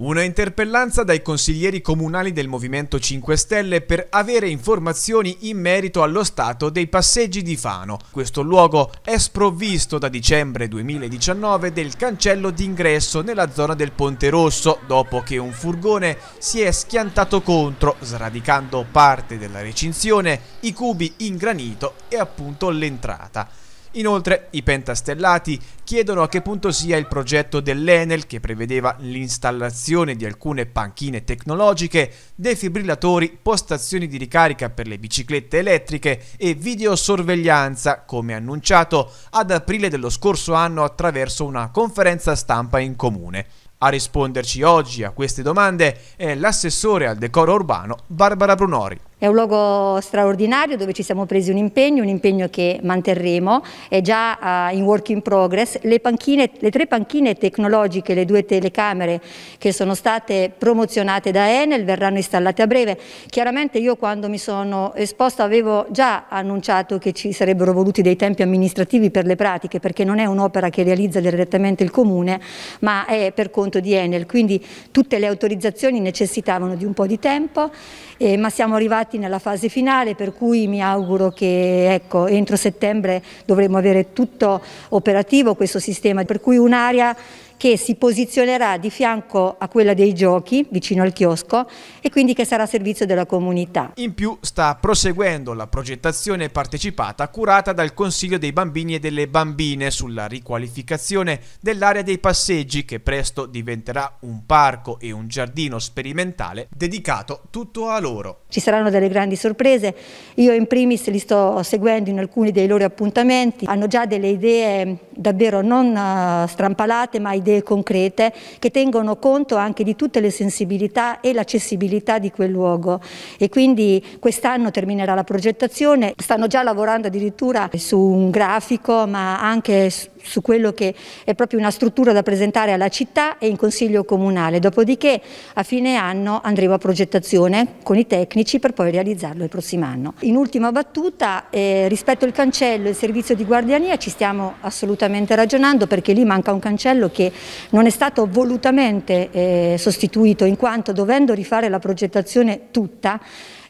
Una interpellanza dai consiglieri comunali del Movimento 5 Stelle per avere informazioni in merito allo stato dei passeggi di Fano. Questo luogo è sprovvisto da dicembre 2019 del cancello d'ingresso nella zona del Ponte Rosso, dopo che un furgone si è schiantato contro, sradicando parte della recinzione, i cubi in granito e appunto l'entrata. Inoltre i pentastellati chiedono a che punto sia il progetto dell'Enel che prevedeva l'installazione di alcune panchine tecnologiche, defibrillatori, postazioni di ricarica per le biciclette elettriche e videosorveglianza, come annunciato ad aprile dello scorso anno attraverso una conferenza stampa in comune. A risponderci oggi a queste domande è l'assessore al decoro urbano Barbara Brunori. È un luogo straordinario dove ci siamo presi un impegno, un impegno che manterremo, è già uh, in work in progress. Le, panchine, le, tre panchine tecnologiche, le due telecamere che sono state promozionate da Enel verranno installate a breve. Chiaramente io quando mi sono esposta avevo già annunciato che ci sarebbero voluti dei tempi amministrativi per le pratiche perché non è un'opera che realizza direttamente il Comune ma è per conto di Enel, quindi tutte le autorizzazioni necessitavano di un po' di tempo eh, ma siamo arrivati arrivati nella fase finale per cui mi auguro che ecco, entro settembre dovremo avere tutto operativo questo sistema, per cui un'area che si posizionerà di fianco a quella dei giochi, vicino al chiosco, e quindi che sarà a servizio della comunità. In più sta proseguendo la progettazione partecipata curata dal Consiglio dei Bambini e delle Bambine sulla riqualificazione dell'area dei passeggi che presto diventerà un parco e un giardino sperimentale dedicato tutto a loro. Ci saranno delle grandi sorprese, io in primis li sto seguendo in alcuni dei loro appuntamenti, hanno già delle idee davvero non eh, strampalate ma idee idee concrete che tengono conto anche di tutte le sensibilità e l'accessibilità di quel luogo. E quindi quest'anno terminerà la progettazione, stanno già lavorando addirittura su un grafico ma anche su quello che è proprio una struttura da presentare alla città e in consiglio comunale, dopodiché a fine anno andremo a progettazione con i tecnici per poi realizzarlo il prossimo anno. In ultima battuta, eh, rispetto al cancello e il servizio di guardiania ci stiamo assolutamente ragionando perché lì manca un cancello che non è stato volutamente eh, sostituito in quanto dovendo rifare la progettazione tutta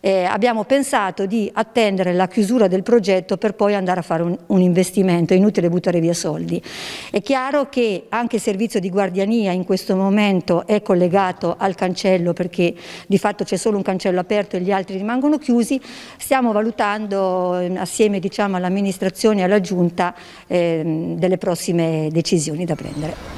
eh, abbiamo pensato di attendere la chiusura del progetto per poi andare a fare un, un investimento, è inutile buttare via soldi. È chiaro che anche il servizio di guardiania in questo momento è collegato al cancello perché di fatto c'è solo un cancello aperto e gli altri rimangono chiusi, stiamo valutando ehm, assieme diciamo, all'amministrazione e alla giunta eh, delle prossime decisioni da prendere.